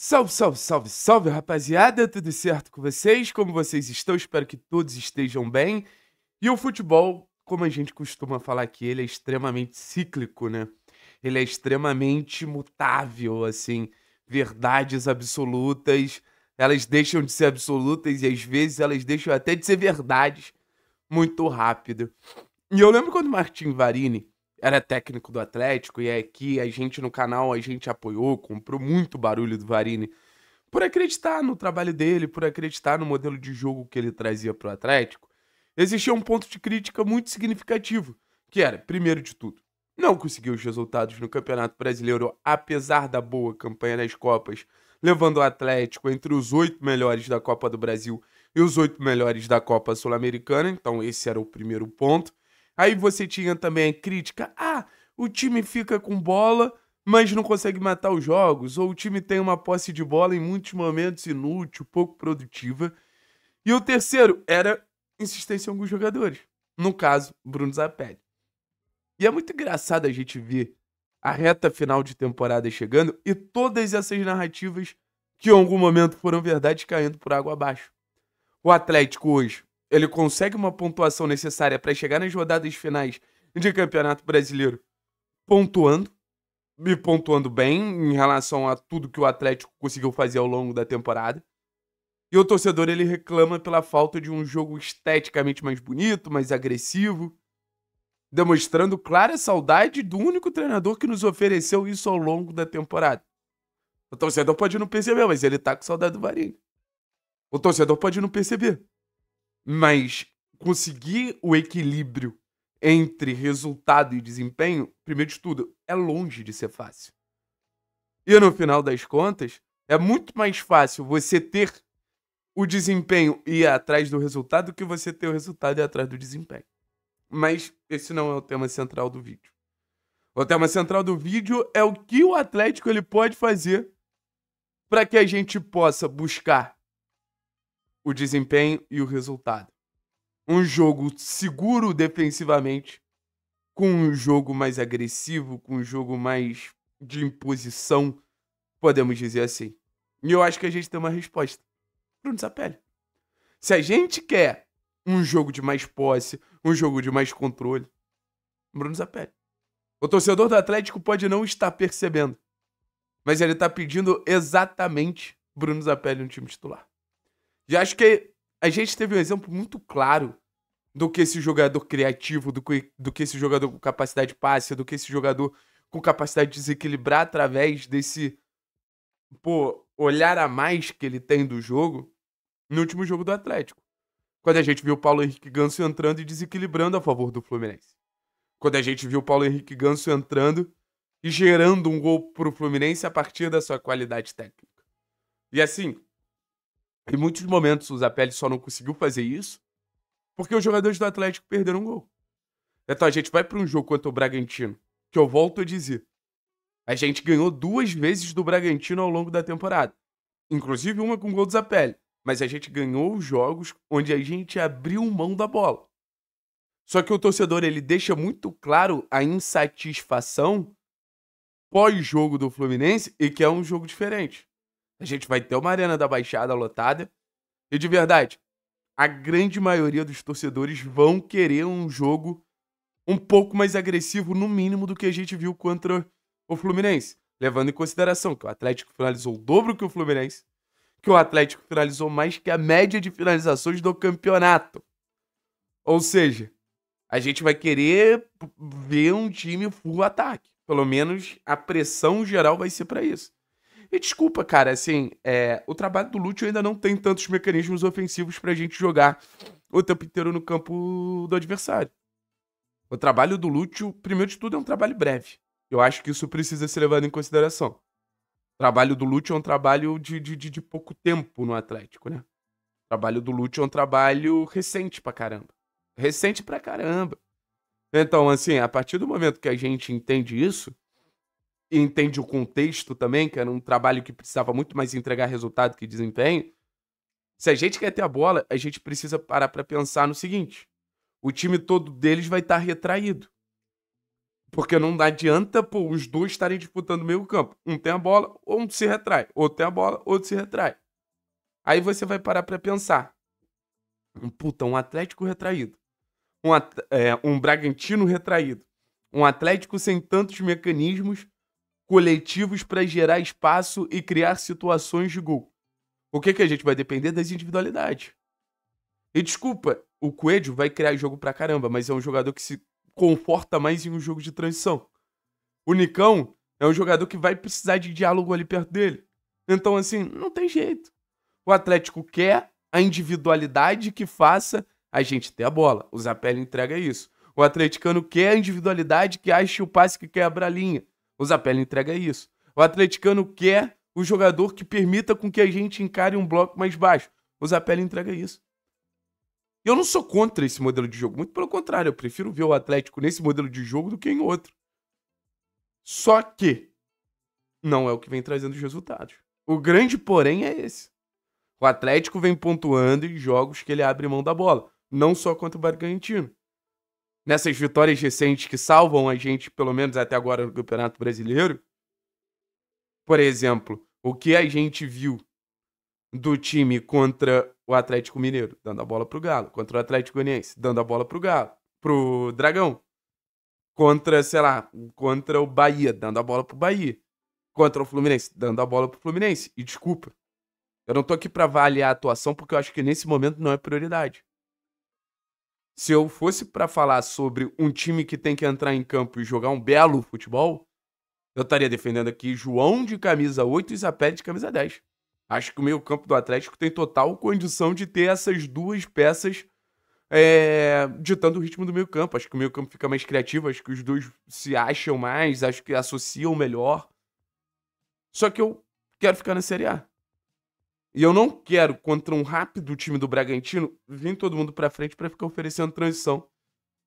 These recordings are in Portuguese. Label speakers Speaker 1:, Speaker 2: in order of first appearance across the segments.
Speaker 1: Salve, salve, salve, salve, rapaziada! Tudo certo com vocês? Como vocês estão? Espero que todos estejam bem. E o futebol, como a gente costuma falar aqui, ele é extremamente cíclico, né? Ele é extremamente mutável, assim. Verdades absolutas, elas deixam de ser absolutas e às vezes elas deixam até de ser verdades muito rápido. E eu lembro quando o Martin Varini era técnico do Atlético e é que a gente no canal a gente apoiou, comprou muito barulho do Varini por acreditar no trabalho dele, por acreditar no modelo de jogo que ele trazia para o Atlético. Existia um ponto de crítica muito significativo, que era, primeiro de tudo, não conseguiu os resultados no Campeonato Brasileiro, apesar da boa campanha nas Copas, levando o Atlético entre os oito melhores da Copa do Brasil e os oito melhores da Copa Sul-Americana. Então, esse era o primeiro ponto. Aí você tinha também a crítica: ah, o time fica com bola, mas não consegue matar os jogos, ou o time tem uma posse de bola em muitos momentos inútil, pouco produtiva. E o terceiro era insistência em alguns jogadores. No caso, Bruno Zapelli. E é muito engraçado a gente ver a reta final de temporada chegando e todas essas narrativas que em algum momento foram verdade caindo por água abaixo. O Atlético hoje ele consegue uma pontuação necessária para chegar nas rodadas finais de Campeonato Brasileiro pontuando, e pontuando bem em relação a tudo que o Atlético conseguiu fazer ao longo da temporada. E o torcedor ele reclama pela falta de um jogo esteticamente mais bonito, mais agressivo, demonstrando clara saudade do único treinador que nos ofereceu isso ao longo da temporada. O torcedor pode não perceber, mas ele tá com saudade do Varinho. O torcedor pode não perceber, mas conseguir o equilíbrio entre resultado e desempenho, primeiro de tudo, é longe de ser fácil. E no final das contas, é muito mais fácil você ter o desempenho e ir atrás do resultado do que você ter o resultado e ir atrás do desempenho. Mas esse não é o tema central do vídeo. O tema central do vídeo é o que o Atlético ele pode fazer para que a gente possa buscar o desempenho e o resultado. Um jogo seguro defensivamente, com um jogo mais agressivo, com um jogo mais de imposição, podemos dizer assim. E eu acho que a gente tem uma resposta. Bruno Zapelli. Se a gente quer um jogo de mais posse, um jogo de mais controle, Bruno Zapelli. O torcedor do Atlético pode não estar percebendo, mas ele está pedindo exatamente Bruno Zapelli no time titular. E acho que a gente teve um exemplo muito claro do que esse jogador criativo, do que, do que esse jogador com capacidade de passe, do que esse jogador com capacidade de desequilibrar através desse pô, olhar a mais que ele tem do jogo no último jogo do Atlético. Quando a gente viu o Paulo Henrique Ganso entrando e desequilibrando a favor do Fluminense. Quando a gente viu o Paulo Henrique Ganso entrando e gerando um gol pro Fluminense a partir da sua qualidade técnica. E assim, em muitos momentos, o Zapelli só não conseguiu fazer isso porque os jogadores do Atlético perderam um gol. Então a gente vai para um jogo contra o Bragantino, que eu volto a dizer. A gente ganhou duas vezes do Bragantino ao longo da temporada. Inclusive uma com o gol do Zapelli. Mas a gente ganhou os jogos onde a gente abriu mão da bola. Só que o torcedor ele deixa muito claro a insatisfação pós-jogo do Fluminense e que é um jogo diferente. A gente vai ter uma Arena da Baixada lotada. E de verdade, a grande maioria dos torcedores vão querer um jogo um pouco mais agressivo, no mínimo, do que a gente viu contra o Fluminense. Levando em consideração que o Atlético finalizou o dobro que o Fluminense, que o Atlético finalizou mais que a média de finalizações do campeonato. Ou seja, a gente vai querer ver um time full ataque. Pelo menos a pressão geral vai ser para isso. E desculpa, cara, assim, é, o trabalho do Lúcio ainda não tem tantos mecanismos ofensivos pra gente jogar o tempo inteiro no campo do adversário. O trabalho do Lúcio, primeiro de tudo, é um trabalho breve. Eu acho que isso precisa ser levado em consideração. O trabalho do Lúcio é um trabalho de, de, de, pouco tempo no Atlético, né? O trabalho do Lúcio é um trabalho recente pra caramba. Recente pra caramba. Então, assim, a partir do momento que a gente entende isso, e entende o contexto também, que era um trabalho que precisava muito mais entregar resultado que desempenho. Se a gente quer ter a bola, a gente precisa parar para pensar no seguinte: o time todo deles vai estar tá retraído. Porque não adianta pô, os dois estarem disputando o meio campo. Um tem a bola, ou um se retrai. Outro tem a bola, outro se retrai. Aí você vai parar para pensar. Um puta, um Atlético retraído. Um, é, um Bragantino retraído. Um Atlético sem tantos mecanismos coletivos para gerar espaço e criar situações de gol. O que, que a gente vai depender das individualidades. E desculpa, o Coelho vai criar jogo pra caramba, mas é um jogador que se conforta mais em um jogo de transição. O Nicão é um jogador que vai precisar de diálogo ali perto dele. Então, assim, não tem jeito. O Atlético quer a individualidade que faça a gente ter a bola. O Zapelli entrega isso. O atleticano quer a individualidade que ache o passe que quebra a linha. O Zapelli entrega isso. O atleticano quer o jogador que permita com que a gente encare um bloco mais baixo. O Zapelli entrega isso. Eu não sou contra esse modelo de jogo, muito pelo contrário, eu prefiro ver o Atlético nesse modelo de jogo do que em outro. Só que não é o que vem trazendo os resultados. O grande porém é esse. O Atlético vem pontuando em jogos que ele abre mão da bola, não só contra o Bragantino nessas vitórias recentes que salvam a gente, pelo menos até agora, no Campeonato Brasileiro. Por exemplo, o que a gente viu do time contra o Atlético Mineiro, dando a bola pro Galo, contra o Atlético Goianiense, dando a bola pro Galo, pro Dragão, contra, sei lá, contra o Bahia, dando a bola pro Bahia, contra o Fluminense, dando a bola pro Fluminense. E desculpa, eu não tô aqui para avaliar a atuação porque eu acho que nesse momento não é prioridade se eu fosse para falar sobre um time que tem que entrar em campo e jogar um belo futebol, eu estaria defendendo aqui João de camisa 8 e Zapé de camisa 10. Acho que o meio-campo do Atlético tem total condição de ter essas duas peças é, ditando o ritmo do meio-campo. Acho que o meio-campo fica mais criativo, acho que os dois se acham mais, acho que associam melhor. Só que eu quero ficar na Série A. E eu não quero, contra um rápido time do Bragantino, vir todo mundo pra frente para ficar oferecendo transição.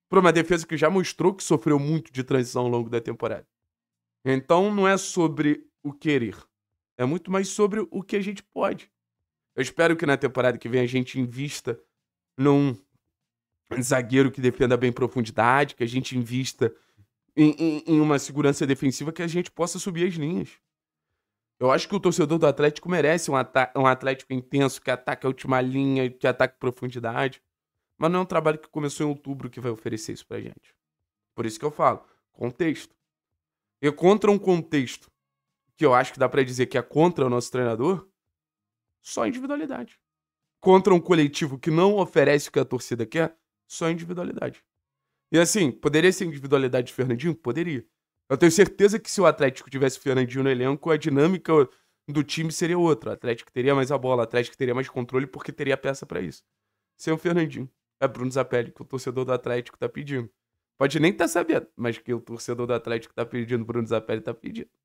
Speaker 1: Pra uma defesa que já mostrou que sofreu muito de transição ao longo da temporada. Então não é sobre o querer. É muito mais sobre o que a gente pode. Eu espero que na temporada que vem a gente invista num zagueiro que defenda bem profundidade, que a gente invista em, em, em uma segurança defensiva que a gente possa subir as linhas. Eu acho que o torcedor do Atlético merece um, um Atlético intenso, que ataque a última linha, que ataque profundidade. Mas não é um trabalho que começou em outubro que vai oferecer isso pra gente. Por isso que eu falo, contexto. E contra um contexto que eu acho que dá para dizer que é contra o nosso treinador, só individualidade. Contra um coletivo que não oferece o que a torcida quer, só individualidade. E assim, poderia ser individualidade de Fernandinho? Poderia. Eu tenho certeza que se o Atlético tivesse o Fernandinho no elenco, a dinâmica do time seria outra. O Atlético teria mais a bola, o Atlético teria mais controle porque teria peça para isso. Sem o Fernandinho. É Bruno Zapelli que o torcedor do Atlético tá pedindo. Pode nem estar tá sabendo, mas que o torcedor do Atlético tá pedindo, Bruno Zapelli tá pedindo.